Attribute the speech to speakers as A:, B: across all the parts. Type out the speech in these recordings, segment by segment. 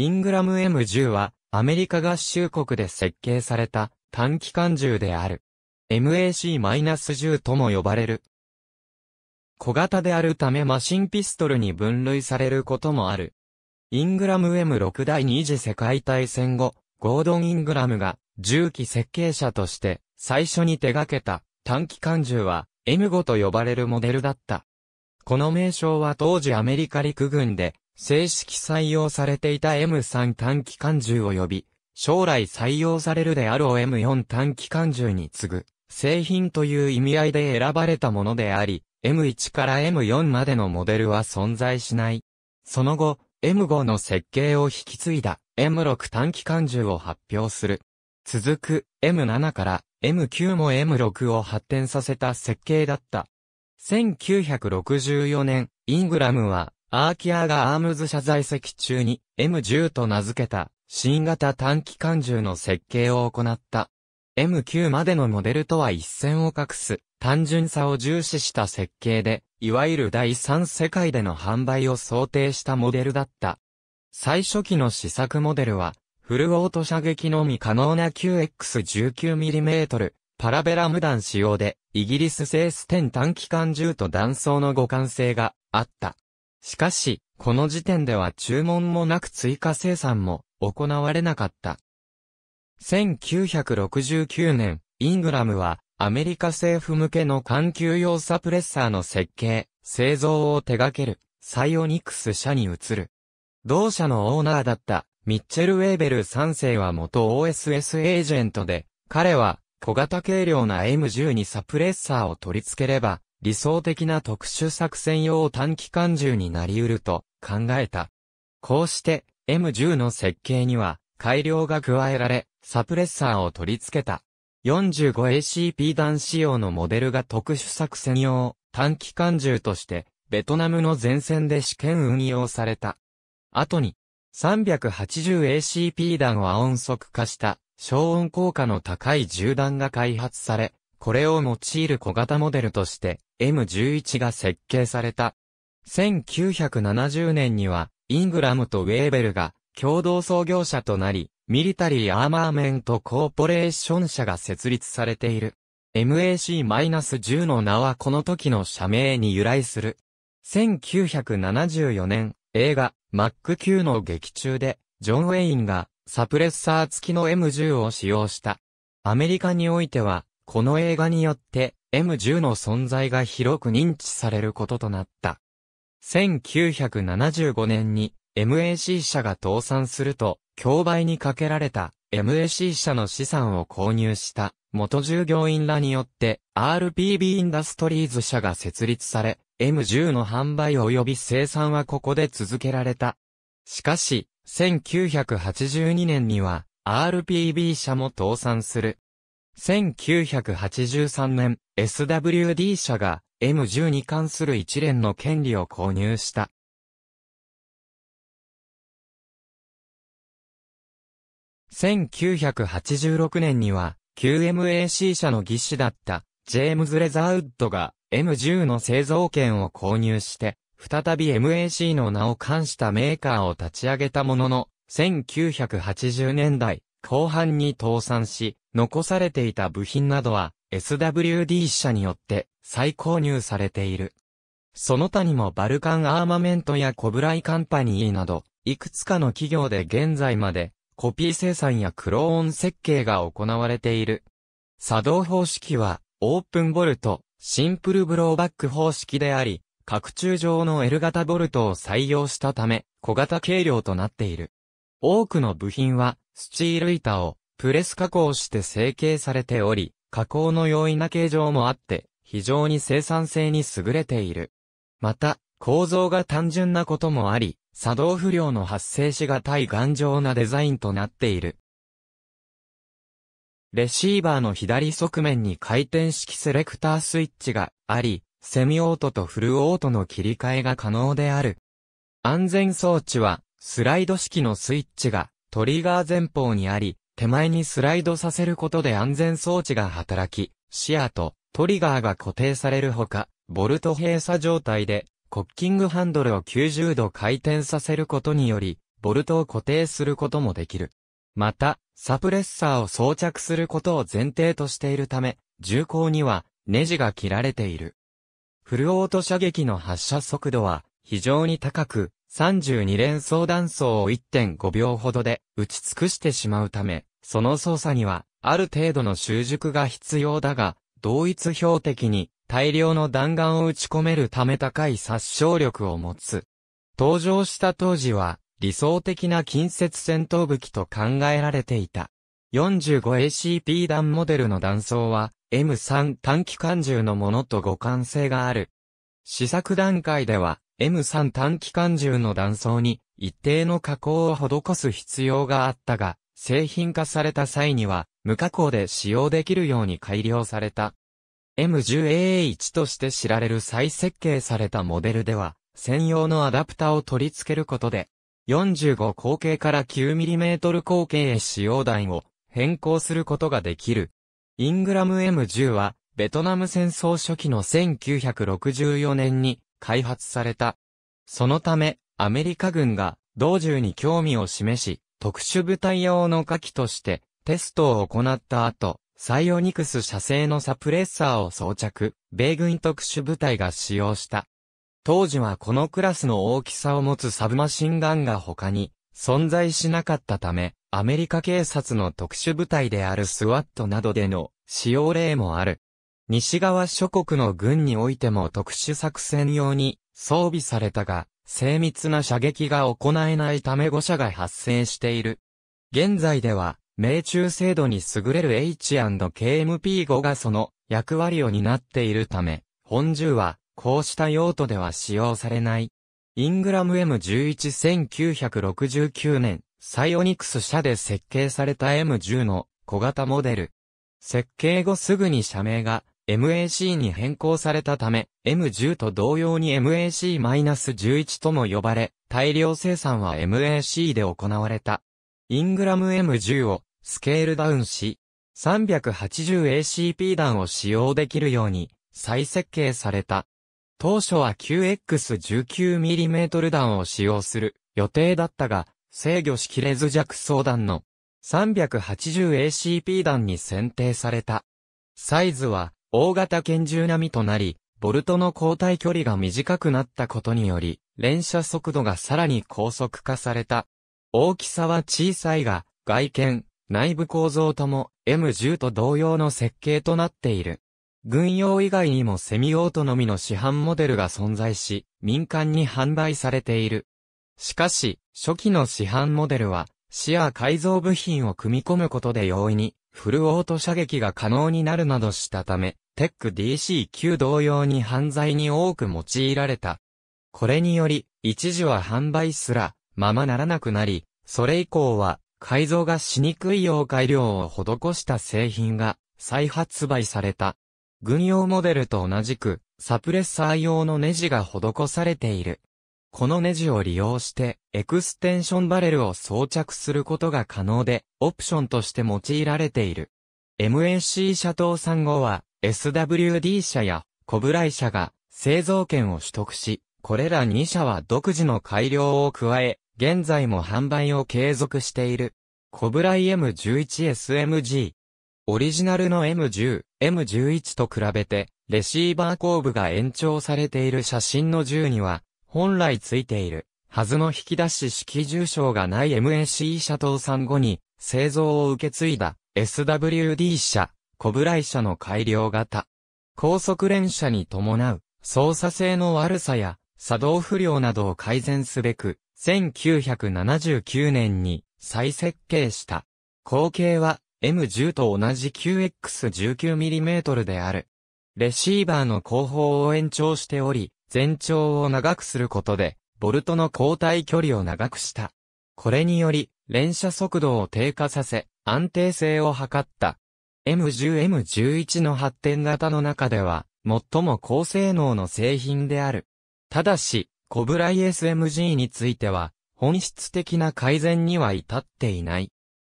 A: イングラム M10 は、アメリカ合衆国で設計された短機関銃である。MAC-10 とも呼ばれる。小型であるためマシンピストルに分類されることもある。イングラム M6 第二次世界大戦後、ゴードン・イングラムが銃器設計者として最初に手掛けた短機関銃は M5 と呼ばれるモデルだった。この名称は当時アメリカ陸軍で正式採用されていた M3 短期間銃及び、将来採用されるであろう M4 短期間銃に次ぐ、製品という意味合いで選ばれたものであり、M1 から M4 までのモデルは存在しない。その後、M5 の設計を引き継いだ M6 短期間銃を発表する。続く M7 から M9 も M6 を発展させた設計だった。1964年、イングラムはアーキアがアームズ社在籍中に M10 と名付けた新型短期間銃の設計を行った。M9 までのモデルとは一線を画す単純さを重視した設計で、いわゆる第三世界での販売を想定したモデルだった。最初期の試作モデルは、フルオート射撃のみ可能な 9X19mm パラベラム弾使用で、イギリス製ステン短期間銃と弾倉の互換性があった。しかし、この時点では注文もなく追加生産も行われなかった。1969年、イングラムはアメリカ政府向けの環球用サプレッサーの設計、製造を手掛けるサイオニクス社に移る。同社のオーナーだったミッチェル・ウェーベル3世は元 OSS エージェントで、彼は小型軽量な M12 サプレッサーを取り付ければ、理想的な特殊作戦用短期間銃になり得ると考えた。こうして M10 の設計には改良が加えられ、サプレッサーを取り付けた。45ACP 弾仕様のモデルが特殊作戦用短期間銃として、ベトナムの前線で試験運用された。後に、380ACP 弾を亜音速化した消音効果の高い銃弾が開発され、これを用いる小型モデルとして M11 が設計された。1970年には、イングラムとウェーベルが共同創業者となり、ミリタリー・アーマーメント・コーポレーション社が設立されている。MAC-10 の名はこの時の社名に由来する。1974年、映画、マック級の劇中で、ジョン・ウェインが、サプレッサー付きの M10 を使用した。アメリカにおいては、この映画によって、M10 の存在が広く認知されることとなった。1975年に MAC 社が倒産すると、競売にかけられた MAC 社の資産を購入した元従業員らによって RPB インダストリーズ社が設立され、M10 の販売及び生産はここで続けられた。しかし、1982年には RPB 社も倒産する。1983年、SWD 社が M10 に関する一連の権利を購入した。1986年には、QMAC 社の技師だった、ジェームズ・レザーウッドが M10 の製造権を購入して、再び MAC の名を冠したメーカーを立ち上げたものの、1980年代後半に倒産し、残されていた部品などは SWD 社によって再購入されている。その他にもバルカンアーマメントやコブライカンパニーなど、いくつかの企業で現在までコピー生産やクローン設計が行われている。作動方式はオープンボルト、シンプルブローバック方式であり、拡張上の L 型ボルトを採用したため、小型軽量となっている。多くの部品は、スチール板をプレス加工して成形されており、加工の容易な形状もあって、非常に生産性に優れている。また、構造が単純なこともあり、作動不良の発生しがたい頑丈なデザインとなっている。レシーバーの左側面に回転式セレクタースイッチがあり、セミオートとフルオートの切り替えが可能である。安全装置は、スライド式のスイッチがトリガー前方にあり、手前にスライドさせることで安全装置が働き、シアとトリガーが固定されるほか、ボルト閉鎖状態で、コッキングハンドルを90度回転させることにより、ボルトを固定することもできる。また、サプレッサーを装着することを前提としているため、銃口にはネジが切られている。フルオート射撃の発射速度は非常に高く、32連装弾層を1.5秒ほどで打ち尽くしてしまうため、その操作には、ある程度の習熟が必要だが、同一標的に大量の弾丸を打ち込めるため高い殺傷力を持つ。登場した当時は、理想的な近接戦闘武器と考えられていた。45ACP 弾モデルの弾倉は、M3 短期間銃のものと互換性がある。試作段階では、M3 短期間銃の弾倉に一定の加工を施す必要があったが、製品化された際には、無加工で使用できるように改良された。M10AH として知られる再設計されたモデルでは、専用のアダプタを取り付けることで、45口径から 9mm 口径へ使用台を変更することができる。イングラム M10 は、ベトナム戦争初期の1964年に開発された。そのため、アメリカ軍が同銃に興味を示し、特殊部隊用の火器としてテストを行った後、サイオニクス社製のサプレッサーを装着、米軍特殊部隊が使用した。当時はこのクラスの大きさを持つサブマシンガンが他に存在しなかったため、アメリカ警察の特殊部隊であるスワットなどでの使用例もある。西側諸国の軍においても特殊作戦用に装備されたが、精密な射撃が行えないため誤射が発生している。現在では、命中精度に優れる H&KMP5 がその役割を担っているため、本銃は、こうした用途では使用されない。イングラム M11-1969 年、サイオニクス社で設計された M10 の小型モデル。設計後すぐに社名が MAC に変更されたため、M10 と同様に MAC-11 とも呼ばれ、大量生産は MAC で行われた。イングラム M10 をスケールダウンし、380ACP 弾を使用できるように再設計された。当初は 9X19mm 弾を使用する予定だったが、制御しきれず弱装弾の 380ACP 弾に選定された。サイズは大型拳銃並みとなり、ボルトの交代距離が短くなったことにより、連射速度がさらに高速化された。大きさは小さいが、外見、内部構造とも M10 と同様の設計となっている。軍用以外にもセミオートのみの市販モデルが存在し、民間に販売されている。しかし、初期の市販モデルは、視野改造部品を組み込むことで容易に、フルオート射撃が可能になるなどしたため、テック DC9 同様に犯罪に多く用いられた。これにより、一時は販売すら、ままならなくなり、それ以降は、改造がしにくいよう改良を施した製品が、再発売された。軍用モデルと同じく、サプレッサー用のネジが施されている。このネジを利用して、エクステンションバレルを装着することが可能で、オプションとして用いられている。MNC シャトー3号は、SWD 社や、コブライ社が、製造権を取得し、これら2社は独自の改良を加え、現在も販売を継続している。コブライ M11SMG。オリジナルの M10、M11 と比べて、レシーバー後部が延長されている写真の10には、本来ついている、はずの引き出し式重症がない MAC 社倒産後に、製造を受け継いだ SWD 社、小ブライ社の改良型。高速連射に伴う操作性の悪さや作動不良などを改善すべく、1979年に再設計した。後継は M10 と同じ 9X19mm である。レシーバーの後方を延長しており、全長を長くすることで、ボルトの交代距離を長くした。これにより、連射速度を低下させ、安定性を図った。M10M11 の発展型の中では、最も高性能の製品である。ただし、コブライ SMG については、本質的な改善には至っていない。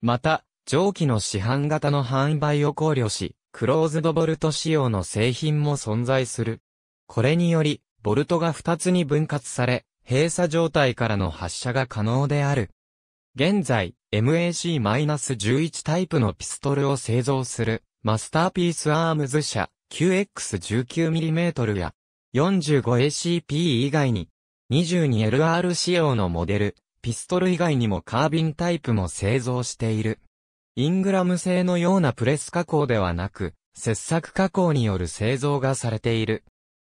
A: また、蒸気の市販型の販売を考慮し、クローズドボルト仕様の製品も存在する。これにより、ボルトが2つに分割され、閉鎖状態からの発射が可能である。現在、MAC-11 タイプのピストルを製造する、マスターピースアームズ社 QX19mm や 45ACP 以外に 22LR 仕様のモデル、ピストル以外にもカービンタイプも製造している。イングラム製のようなプレス加工ではなく、切削加工による製造がされている。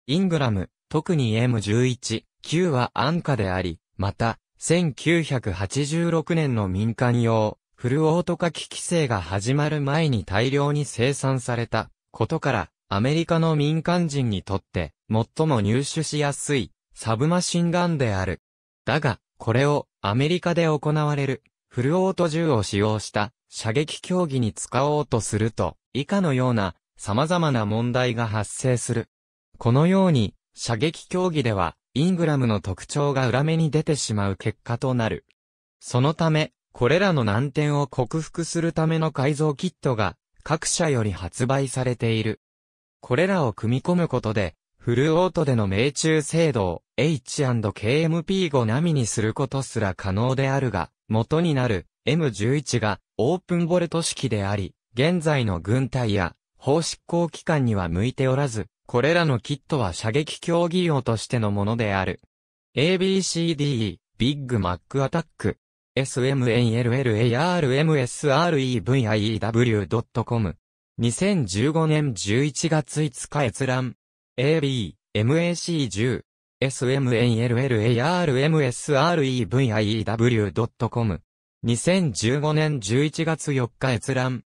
A: イングラム、特に M11、9は安価であり、また、1986年の民間用、フルオート化機規制が始まる前に大量に生産されたことから、アメリカの民間人にとって最も入手しやすいサブマシンガンである。だが、これをアメリカで行われるフルオート銃を使用した射撃競技に使おうとすると、以下のような様々な問題が発生する。このように射撃競技では、イングラムの特徴が裏目に出てしまう結果となる。そのため、これらの難点を克服するための改造キットが、各社より発売されている。これらを組み込むことで、フルオートでの命中精度を H&KMP5 並みにすることすら可能であるが、元になる M11 がオープンボルト式であり、現在の軍隊や法執行機関には向いておらず、これらのキットは射撃競技用としてのものである。ABCDE、ビッグマックアタック。s m n l l a r m s r e v i w c o m 2015年11月5日閲覧。AB、MAC10。s m n l l a r m s r e v i w c o m 2015年11月4日閲覧。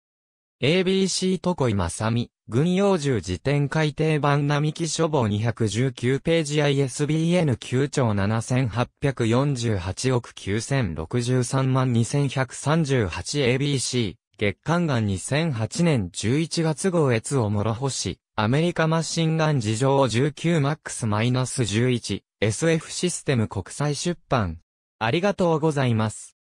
A: ABC とこいまさみ。軍用銃辞典改訂版並木書房219ページ ISBN 9兆7848億9063万 2138ABC 月刊岩2008年11月号越を諸星アメリカマシンガン事情 19MAX-11SF システム国際出版ありがとうございます。